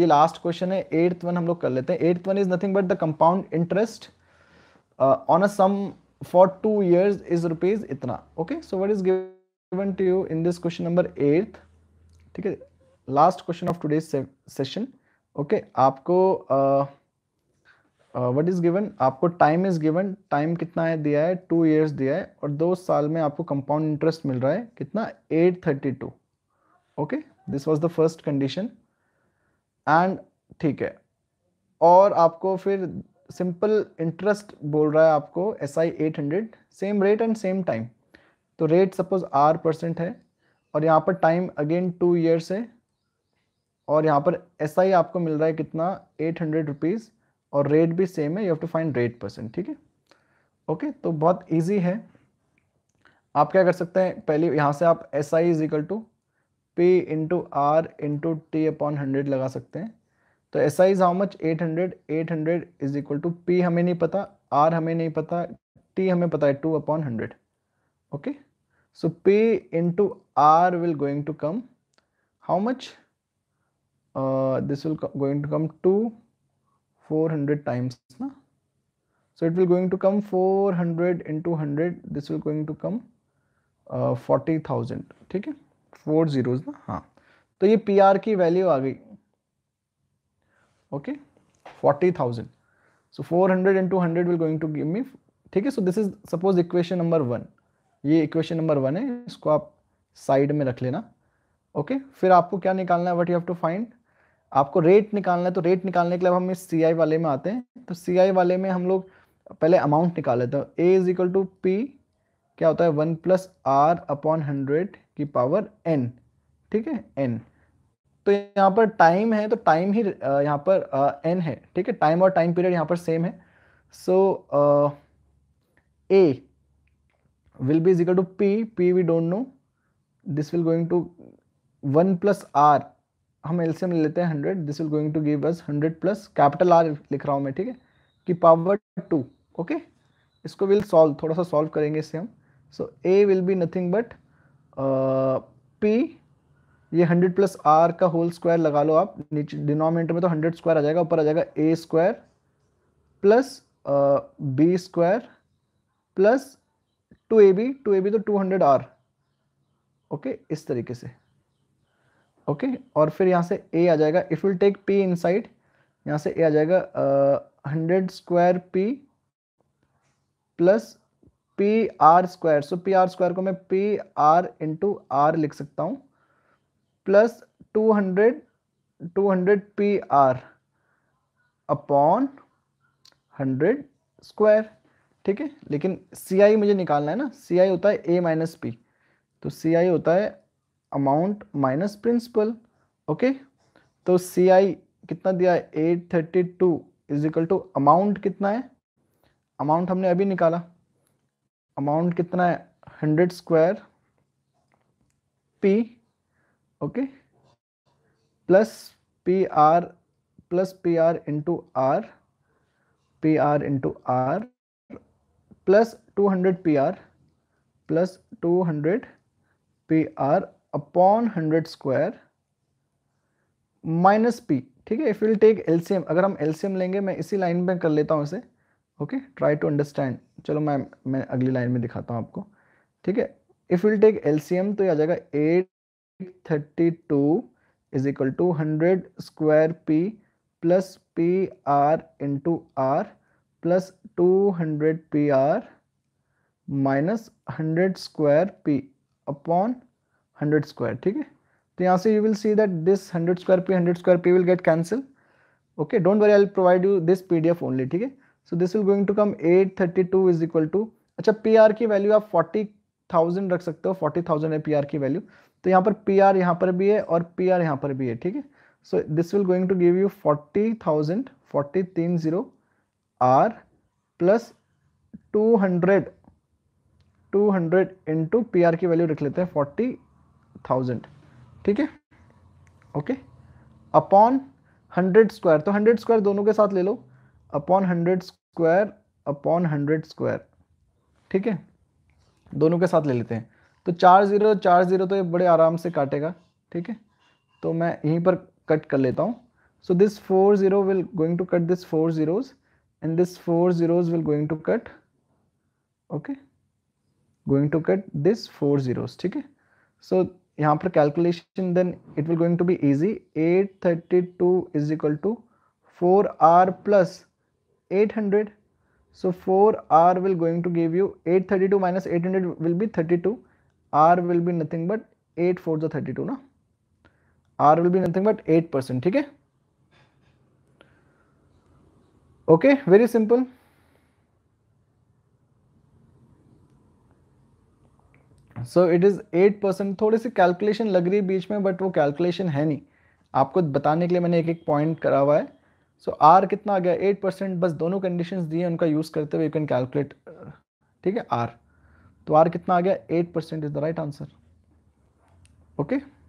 ये last question है eighth one हम लोग कर लेते हैं eighth one is nothing but the compound interest on a sum for two years is rupees इतना okay so what is given to you in this question number eighth ठीक है last question of today session okay आपको uh, what is given आपको time is given time कितना है दिया है two years दिया है और दो साल में आपको कंपाउंड इंटरेस्ट मिल रहा है कितना eight thirty two okay this was the first condition and ठीक है और आपको फिर सिंपल इंटरेस्ट बोल रहा है आपको S I eight hundred same rate and same time तो रेट सपोज आर परसेंट है और यहाँ पर टाइम अगेन टू ईयर्स है और यहाँ पर एस SI आई आपको मिल रहा है कितना एट हंड्रेड रुपीज़ और रेट भी सेम है you have to find rate percent ठीक है ओके तो बहुत ईजी है आप क्या कर सकते हैं पहले यहाँ से आप S I is equal to P into R into T upon hundred लगा सकते हैं तो S I is how much eight hundred eight hundred is equal to P हमें नहीं पता आर हमें नहीं पता टी हमें पता है two upon hundred okay so P into R will going to come how much this will going to come to 400 times na? so it will going to come 400 into 100 this will going to come forty uh, thousand ठीक है four zeros ना हाँ तो ये P R की value आ गई okay forty thousand so four hundred into hundred will going to give me ठीक है so this is suppose equation number one ये इक्वेशन नंबर वन है इसको आप साइड में रख लेना ओके okay? फिर आपको क्या निकालना है what you have to find आपको रेट निकालना है तो रेट निकालने के लिए हम इस सी वाले में आते हैं तो सी वाले में हम लोग पहले अमाउंट निकाल लेते हैं A is equal to P क्या होता है one plus R upon hundred की पावर एन ठीक है एन तो यहाँ पर टाइम है तो टाइम ही यहाँ पर एन है ठीक है टाइम और टाइम पीरियड यहाँ पर सेम है so A will be is equal to P P we don't know this will going to one plus R हम एलसीएम ले लेते हैं hundred this will going to give us hundred plus capital R लिख रहा हूँ मैं ठीक है कि पावर टू ओके इसको विल सॉल्व थोड़ा सा सॉल्व करेंगे इससे हम so A will be nothing but P ये हंड्रेड प्लस आर का होल स्क्वायर लगा लो आप नीचे डिनोमिनेटर में तो हंड्रेड स्क्वायर आ जाएगा ऊपर आ जाएगा A square plus B square plus two A B two A B तो टू हंड्रेड आर ओके इस तरीके से ओके okay? और फिर यहाँ से ए आ जाएगा if will take P in side यहाँ से ए आ जाएगा hundred square P plus P R square so P R square को मैं पी आर इंटू आर लिख सकता हूँ plus two hundred two hundred P R upon hundred square ठीक है लेकिन सी आई मुझे निकालना है ना सी आई होता है ए माइनस पी तो सी आई होता है अमाउंट माइनस प्रिंसिपल ओके तो सी आई कितना दिया है eight thirty two is equal to amount कितना है अमाउंट हमने अभी निकाला अमाउंट कितना है hundred square P okay plus P R plus P R into R P R into R plus two hundred P R plus two hundred P R upon hundred square minus P ठीक है if will take LCM अगर हम LCM लेंगे मैं इसी line में कर लेता हूँ इसे ओके ट्राई टू अंडरस्टैंड चलो मैं मैं अगली लाइन में दिखाता हूँ आपको ठीक है इफ विल टेक एलसीएम तो ये आ जाएगा eight thirty two is equal to hundred square P plus P R into R plus two hundred P R minus hundred square P upon hundred square ठीक है तो यहाँ से you will see that this hundred square P hundred square P will get cancel okay don't worry I provide you this P D F only ठीक है so this will going to come eight thirty two is equal to अच्छा P R की value आप forty thousand रख सकते हो forty thousand है P R की वैल्यू तो यहाँ पर पी आर यहाँ पर भी है और पी आर यहाँ पर भी है ठीक है so this will going to give you forty thousand forty तीन zero R plus two hundred two hundred into P R की वैल्यू रख लेते हैं फोर्टी थाउजेंड ठीक है ओके अपॉन हंड्रेड स्क्वायर तो हंड्रेड स्क्वायर दोनों के साथ ले लो upon hundred square upon hundred square ठीक है दोनों के साथ ले लेते हैं तो चार ज़ीरो चार ज़ीरो तो ये बड़े आराम से काटेगा ठीक है तो मैं यहीं पर कट कर लेता हूँ so this four zero will going to cut this four zeros and this four zeros will going to cut okay going to cut this four zeros ठीक है सो यहाँ पर calculation then it will going to be easy 832 thirty two is equal to four R plus eight hundred so four R will going to give you eight thirty two minus eight hundred will B thirty two R will be nothing but eight four जो thirty two ना R will be nothing but eight percent ठीक है okay very simple so it is eight percent थोड़ी सी calculation लग रही है बीच में बट वो कैलकुलेशन है नहीं आपको बताने के लिए मैंने एक एक पॉइंट करा हुआ है सो so, आर कितना आ गया एट परसेंट बस दोनों कंडीशन दिए उनका यूज़ करते हुए यू कैन कैलकुलेट ठीक है आर तो आर कितना आ गया eight percent is the right answer okay